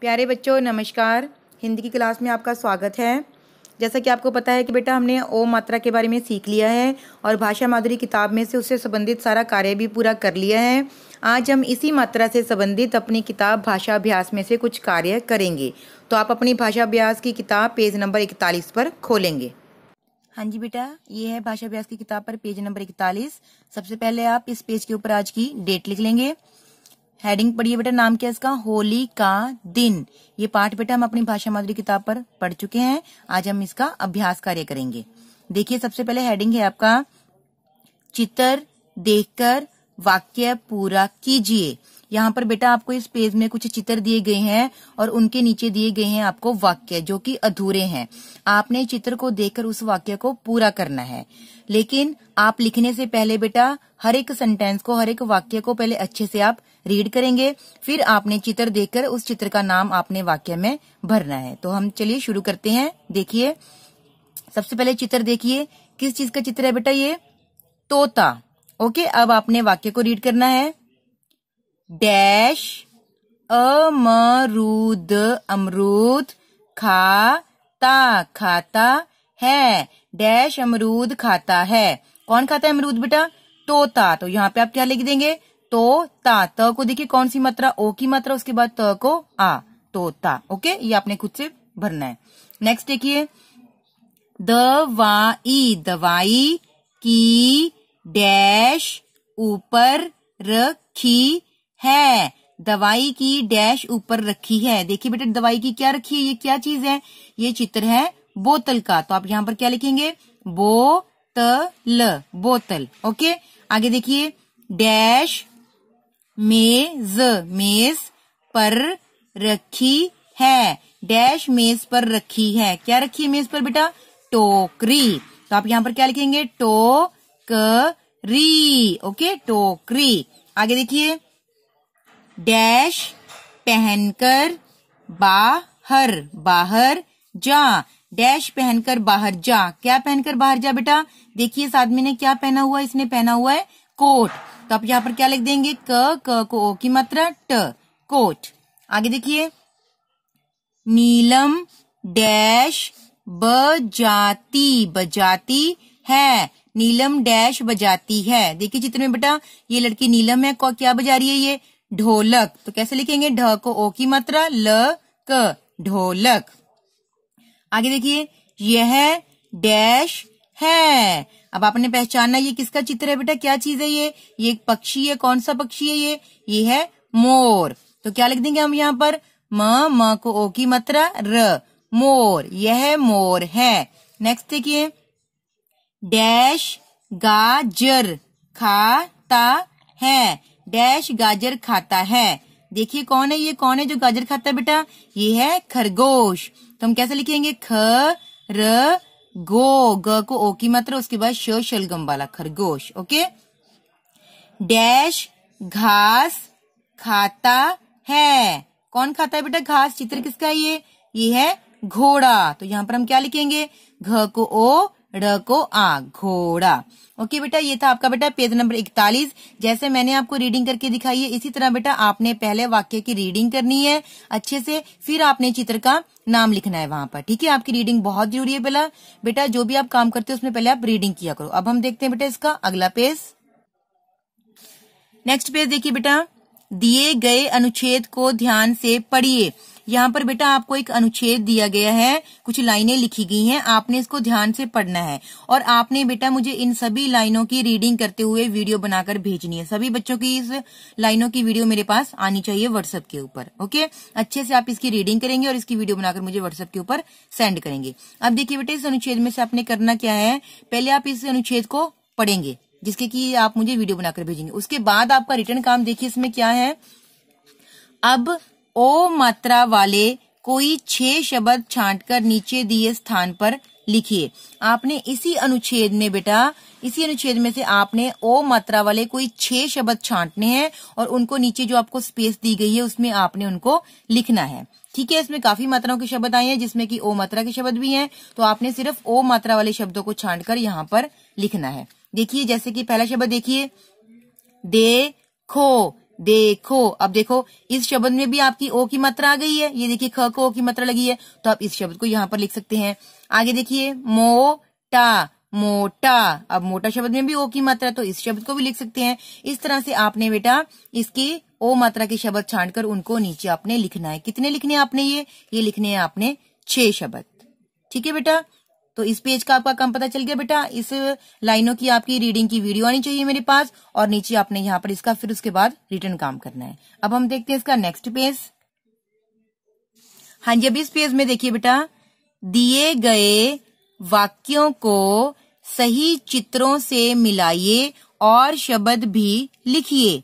प्यारे बच्चों नमस्कार हिंदी की क्लास में आपका स्वागत है जैसा कि आपको पता है कि बेटा हमने ओ मात्रा के बारे में सीख लिया है और भाषा माधुरी किताब में से उससे संबंधित सारा कार्य भी पूरा कर लिया है आज हम इसी मात्रा से संबंधित अपनी किताब भाषा अभ्यास में से कुछ कार्य करेंगे तो आप अपनी भाषा अभ्यास की किताब पेज नंबर इकतालीस पर खोलेंगे हाँ जी बेटा ये है भाषा अभ्यास की किताब पर पेज नंबर इकतालीस सबसे पहले आप इस पेज के ऊपर आज की डेट लिख लेंगे हेडिंग पढ़िए बेटा नाम क्या इसका होली का दिन ये पाठ बेटा हम अपनी भाषा माधुरी किताब पर पढ़ चुके हैं आज हम इसका अभ्यास कार्य करेंगे देखिए सबसे पहले हेडिंग है आपका चित्र देखकर वाक्य पूरा कीजिए यहाँ पर बेटा आपको इस पेज में कुछ चित्र दिए गए हैं और उनके नीचे दिए गए हैं आपको वाक्य जो कि अधूरे हैं आपने चित्र को देखकर उस वाक्य को पूरा करना है लेकिन आप लिखने से पहले बेटा हर एक सेंटेंस को हर एक वाक्य को पहले अच्छे से आप रीड करेंगे फिर आपने चित्र देखकर उस चित्र का नाम आपने वाक्य में भरना है तो हम चलिए शुरू करते हैं देखिए सबसे पहले चित्र देखिए किस चीज का चित्र है बेटा ये तोता ओके अब आपने वाक्य को रीड करना है डैश अमरूद अमरूद खाता खाता है डैश अमरूद खाता है कौन खाता है अमरूद बेटा तोता तो यहाँ पे आप क्या लिख देंगे तो ता त को देखिए कौन सी मात्रा ओ की मात्रा उसके बाद त को आ तो ता ओके ये आपने खुद से भरना है नेक्स्ट देखिए दवाई दवाई की डैश ऊपर रखी है दवाई की डैश ऊपर रखी है देखिए बेटा दवाई की क्या रखी है ये क्या चीज है ये चित्र है बोतल का तो आप यहाँ पर क्या लिखेंगे बोतल बोतल ओके आगे देखिए डैश मेज मेज पर रखी है डैश मेज पर रखी है क्या रखी है मेज पर बेटा टोकरी तो आप यहाँ पर क्या लिखेंगे टोकरी ओके टोकरी आगे देखिए डैश पहनकर बाहर बाहर जा डैश पहनकर बाहर जा क्या पहनकर बाहर जा बेटा देखिए इस आदमी ने क्या पहना हुआ है इसने पहना हुआ है कोट तो आप यहाँ पर क्या लिख देंगे क क को ओ की मात्रा ट कोट आगे देखिए नीलम डैश बजाती बजाती है नीलम डैश बजाती है देखिए चित्र में बेटा ये लड़की नीलम है क्या बजा रही है ये ढोलक तो कैसे लिखेंगे ढ को ओ की मात्रा ल क ढोलक आगे देखिए यह डैश है अब आपने पहचानना ये किसका चित्र है बेटा क्या चीज है ये ये एक पक्षी है कौन सा पक्षी है ये ये है मोर तो क्या लिख देंगे हम यहाँ पर म म को ओ की मात्रा र मोर यह मोर है नेक्स्ट देखिए डैश गाजर खाता है डैश गाजर खाता है देखिए कौन है ये कौन है जो गाजर खाता है बेटा ये है खरगोश तो हम कैसे लिखेंगे ख र गो ग को ओ की मात्रा उसके बाद श शलगम वाला खरगोश ओके डैश घास खाता है कौन खाता है बेटा घास चित्र किसका है ये ये है घोड़ा तो यहाँ पर हम क्या लिखेंगे घ को ओ ड को आ घोड़ा ओके बेटा ये था आपका बेटा पेज नंबर इकतालीस जैसे मैंने आपको रीडिंग करके दिखाई है इसी तरह बेटा आपने पहले वाक्य की रीडिंग करनी है अच्छे से फिर आपने चित्र का नाम लिखना है वहां पर ठीक है आपकी रीडिंग बहुत जरूरी है पहला बेटा जो भी आप काम करते हो उसमें पहले आप रीडिंग किया करो अब हम देखते हैं बेटा इसका अगला पेज नेक्स्ट पेज देखिए बेटा दिए गए अनुच्छेद को ध्यान से पढ़िए यहाँ पर बेटा आपको एक अनुच्छेद दिया गया है कुछ लाइनें लिखी गई हैं आपने इसको ध्यान से पढ़ना है और आपने बेटा मुझे इन सभी लाइनों की रीडिंग करते हुए वीडियो बनाकर भेजनी है सभी बच्चों की इस लाइनों की वीडियो मेरे पास आनी चाहिए व्हाट्सएप के ऊपर ओके अच्छे से आप इसकी रीडिंग करेंगे और इसकी वीडियो बनाकर मुझे व्हाट्सएप के ऊपर सेंड करेंगे अब देखिए बेटे इस अनुच्छेद में से आपने करना क्या है पहले आप इस अनुच्छेद को पढ़ेंगे जिसके की आप मुझे वीडियो बनाकर भेजेंगे उसके बाद आपका रिटर्न काम देखिए इसमें क्या है अब ओ मात्रा वाले कोई छह शब्द छांटकर नीचे दिए स्थान पर लिखिए आपने इसी अनुच्छेद में बेटा इसी अनुच्छेद में से आपने ओ मात्रा वाले कोई छह शब्द छांटने हैं और उनको नीचे जो आपको स्पेस दी गई है उसमें आपने उनको लिखना है ठीक है इसमें काफी मात्राओं के शब्द आए हैं जिसमें कि ओ मात्रा के शब्द भी हैं तो आपने सिर्फ ओ मात्रा वाले शब्दों को छांट कर यहाँ पर लिखना है देखिए जैसे कि पहला शब्द देखिए दे खो देखो अब देखो इस शब्द में भी आपकी ओ की मात्रा आ गई है ये देखिए ख को ओ की मात्रा लगी है तो आप इस शब्द को यहाँ पर लिख सकते हैं आगे देखिए मोटा मोटा अब मोटा शब्द में भी ओ की मात्रा तो इस शब्द को भी लिख सकते हैं इस तरह से आपने बेटा इसकी ओ मात्रा के शब्द छांट कर उनको नीचे आपने लिखना है कितने लिखने आपने ये ये लिखने हैं आपने छह शब्द ठीक है बेटा तो इस पेज का आपका कम पता चल गया बेटा इस लाइनों की आपकी रीडिंग की वीडियो आनी चाहिए मेरे पास और नीचे आपने यहाँ पर इसका फिर उसके बाद रिटर्न काम करना है अब हम देखते हैं इसका नेक्स्ट पेज हाँ जी अब इस पेज में देखिए बेटा दिए गए वाक्यों को सही चित्रों से मिलाइए और शब्द भी लिखिए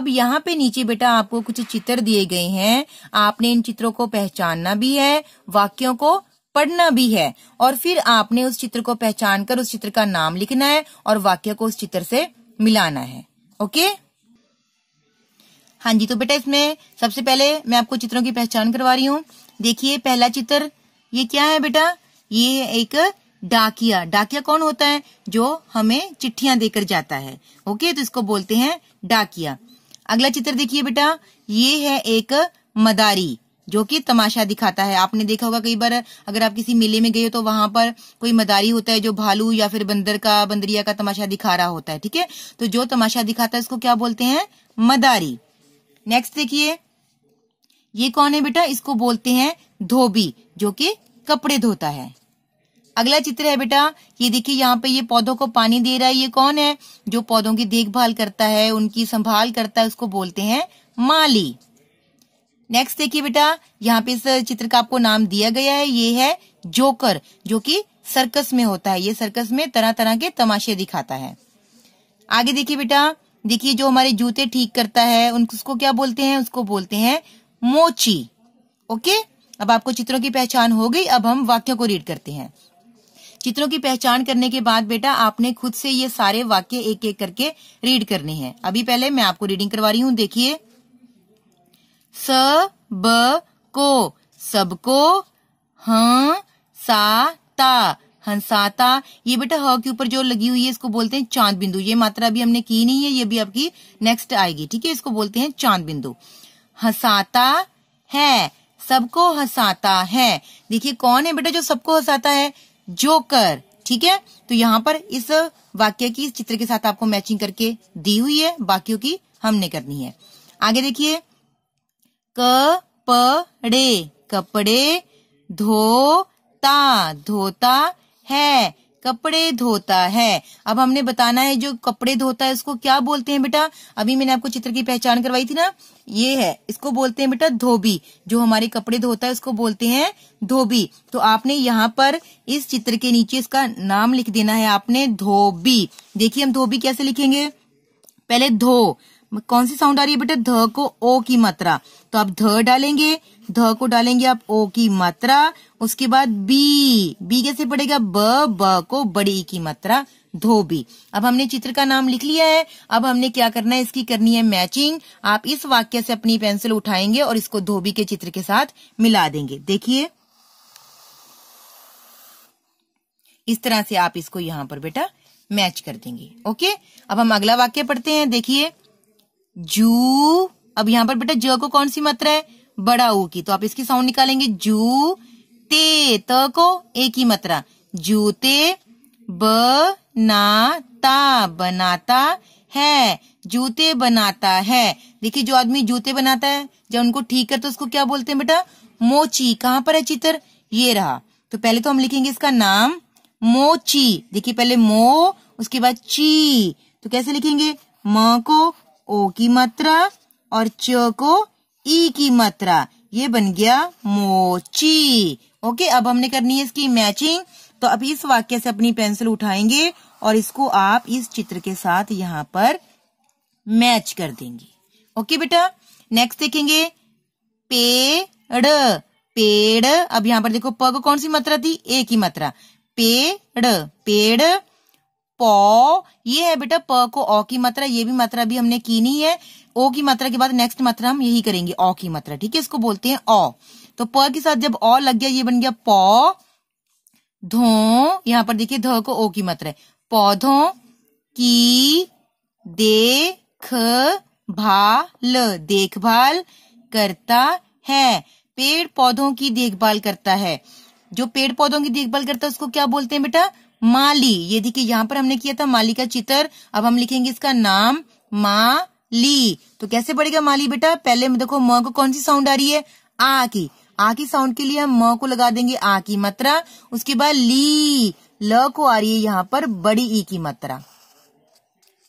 अब यहाँ पे नीचे बेटा आपको कुछ चित्र दिए गए हैं आपने इन चित्रों को पहचानना भी है वाक्यों को पढ़ना भी है और फिर आपने उस चित्र को पहचान कर उस चित्र का नाम लिखना है और वाक्य को उस चित्र से मिलाना है ओके हाँ जी तो बेटा इसमें सबसे पहले मैं आपको चित्रों की पहचान करवा रही हूँ देखिए पहला चित्र ये क्या है बेटा ये एक डाकिया डाकिया कौन होता है जो हमें चिट्ठियां देकर जाता है ओके तो इसको बोलते हैं डाकिया अगला चित्र देखिए बेटा ये है एक मदारी जो कि तमाशा दिखाता है आपने देखा होगा कई बार अगर आप किसी मेले में गए हो तो वहां पर कोई मदारी होता है जो भालू या फिर बंदर का बंदरिया का तमाशा दिखा रहा होता है ठीक है तो जो तमाशा दिखाता है इसको क्या बोलते हैं मदारी नेक्स्ट देखिए ये कौन है बेटा इसको बोलते हैं धोबी जो कि कपड़े धोता है अगला चित्र है बेटा ये देखिए यहाँ पे ये पौधों को पानी दे रहा है ये कौन है जो पौधों की देखभाल करता है उनकी संभाल करता है उसको बोलते हैं माली नेक्स्ट देखिए बेटा यहाँ पे इस चित्र का आपको नाम दिया गया है ये है जोकर जो कि सर्कस में होता है ये सर्कस में तरह तरह के तमाशे दिखाता है आगे देखिए बेटा देखिए जो हमारे जूते ठीक करता है उसको क्या बोलते हैं उसको बोलते हैं मोची ओके अब आपको चित्रों की पहचान हो गई अब हम वाक्यों को रीड करते हैं चित्रों की पहचान करने के बाद बेटा आपने खुद से ये सारे वाक्य एक एक करके रीड करने हैं अभी पहले मैं आपको रीडिंग करवा रही हूँ देखिए स ब को सबको ह सा ता हंसाता ये बेटा ह के ऊपर जो लगी हुई है इसको बोलते हैं चांद बिंदु ये मात्रा अभी हमने की नहीं है ये भी आपकी नेक्स्ट आएगी ठीक है इसको बोलते हैं चांद बिंदु हंसाता है सबको हंसाता है देखिए कौन है बेटा जो सबको हंसाता है जोकर ठीक है तो यहाँ पर इस वाक्य की इस चित्र के साथ आपको मैचिंग करके दी हुई है बाकियों की हमने करनी है आगे देखिए कपड़े कपड़े धोता धोता है कपड़े धोता है अब हमने बताना है जो कपड़े धोता है उसको क्या बोलते हैं बेटा अभी मैंने आपको चित्र की पहचान करवाई थी ना ये है इसको बोलते हैं बेटा धोबी जो हमारे कपड़े धोता है उसको बोलते हैं धोबी तो आपने यहाँ पर इस चित्र के नीचे इसका नाम लिख देना है आपने धोबी देखिए हम धोबी कैसे लिखेंगे पहले धो कौन सी साउंड आ रही है बेटा ध को ओ की मात्रा तो आप ध डालेंगे ध को डालेंगे आप ओ की मात्रा उसके बाद बी बी कैसे पड़ेगा ब ब को बड़ी की मात्रा धोबी अब हमने चित्र का नाम लिख लिया है अब हमने क्या करना है इसकी करनी है मैचिंग आप इस वाक्य से अपनी पेंसिल उठाएंगे और इसको धोबी के चित्र के साथ मिला देंगे देखिए इस तरह से आप इसको यहां पर बेटा मैच कर देंगे ओके अब हम अगला वाक्य पढ़ते हैं देखिए जू अब यहाँ पर बेटा ज को कौन सी मात्रा है बड़ा ऊ की तो आप इसकी साउंड निकालेंगे जू ते त को एक ही मात्रा जूते बनाता बनाता है जूते बनाता है देखिए जो आदमी जूते बनाता है जब उनको ठीक करते तो उसको क्या बोलते हैं बेटा मोची कहाँ पर है चित्र ये रहा तो पहले तो हम लिखेंगे इसका नाम मोची देखिए पहले मो उसके बाद ची तो कैसे लिखेंगे म को ओ की मात्रा और च को ई की मात्रा ये बन गया मोची ओके अब हमने करनी है इसकी मैचिंग तो अब इस वाक्य से अपनी पेंसिल उठाएंगे और इसको आप इस चित्र के साथ यहाँ पर मैच कर देंगे ओके बेटा नेक्स्ट देखेंगे पेड़ पेड़ अब यहाँ पर देखो प कौन सी मात्रा थी ए की मात्रा पेड़ पेड़ पौ ये है बेटा प को ओ की मात्रा ये भी मात्रा भी हमने की नहीं है ओ की मात्रा के बाद नेक्स्ट मात्रा हम यही करेंगे औ की मात्रा ठीक है इसको बोलते हैं औ तो प के साथ जब ओ लग गया ये बन गया पौ धो यहां पर देखिए ध को ओ की मात्रा है पौधों की देख भाल देखभाल करता है पेड़ पौधों की देखभाल करता है जो पेड़ पौधों की देखभाल करता है उसको क्या बोलते हैं बेटा माली ये देखिए यहाँ पर हमने किया था माली का चित्र अब हम लिखेंगे इसका नाम मा ली तो कैसे पड़ेगा माली बेटा पहले देखो म को कौन सी साउंड आ रही है आ की आ की साउंड के लिए हम म को लगा देंगे आ की मात्रा उसके बाद ली ल को आ रही है यहाँ पर बड़ी ई की मात्रा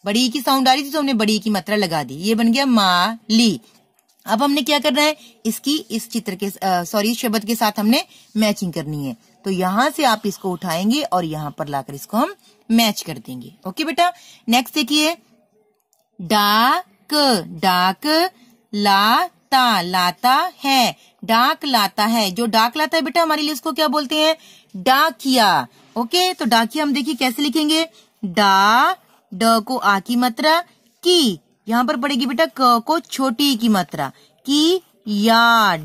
बड़ी ई की साउंड आ रही थी तो हमने बड़ी ई की मात्रा लगा दी ये बन गया माली अब हमने क्या करना है इसकी इस चित्र के सॉरी शब्द के साथ हमने मैचिंग करनी है तो यहां से आप इसको उठाएंगे और यहां पर लाकर इसको हम मैच कर देंगे ओके बेटा नेक्स्ट देखिए डाक डाक लाता लाता है डाक लाता है जो डाक लाता है बेटा हमारे लिए इसको क्या बोलते हैं डाकिया ओके तो डाकिया हम देखिए कैसे लिखेंगे डा ड को आ की मात्रा की यहाँ पर पड़ेगी बेटा क को छोटी की मात्रा की या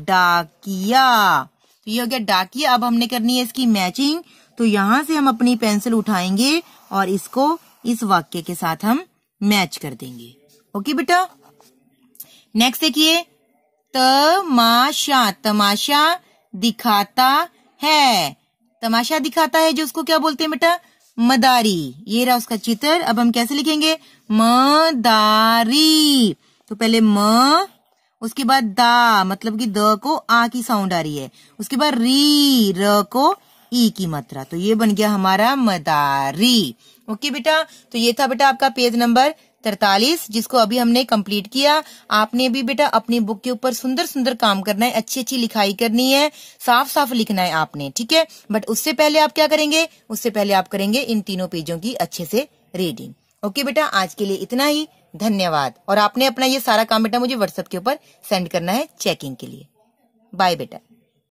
डाकिया तो ये हो गया डाकिया अब हमने करनी है इसकी मैचिंग तो यहां से हम अपनी पेंसिल उठाएंगे और इसको इस वाक्य के साथ हम मैच कर देंगे ओके बेटा नेक्स्ट देखिए तमाशा तमाशा दिखाता है तमाशा दिखाता है जो उसको क्या बोलते हैं बेटा मदारी ये रहा उसका चित्र अब हम कैसे लिखेंगे मदारी तो पहले म उसके बाद दा मतलब कि द को आ की साउंड आ रही है उसके बाद री र को ई की मात्रा तो ये बन गया हमारा मदारी ओके बेटा तो ये था बेटा आपका पेज नंबर तरतालीस जिसको अभी हमने कंप्लीट किया आपने भी बेटा अपनी बुक के ऊपर सुंदर सुंदर काम करना है अच्छी अच्छी लिखाई करनी है साफ साफ लिखना है आपने ठीक है बट उससे पहले आप क्या करेंगे उससे पहले आप करेंगे इन तीनों पेजों की अच्छे से रीडिंग ओके बेटा आज के लिए इतना ही धन्यवाद और आपने अपना ये सारा काम बेटा मुझे व्हाट्सएप के ऊपर सेंड करना है चेकिंग के लिए बाय बेटा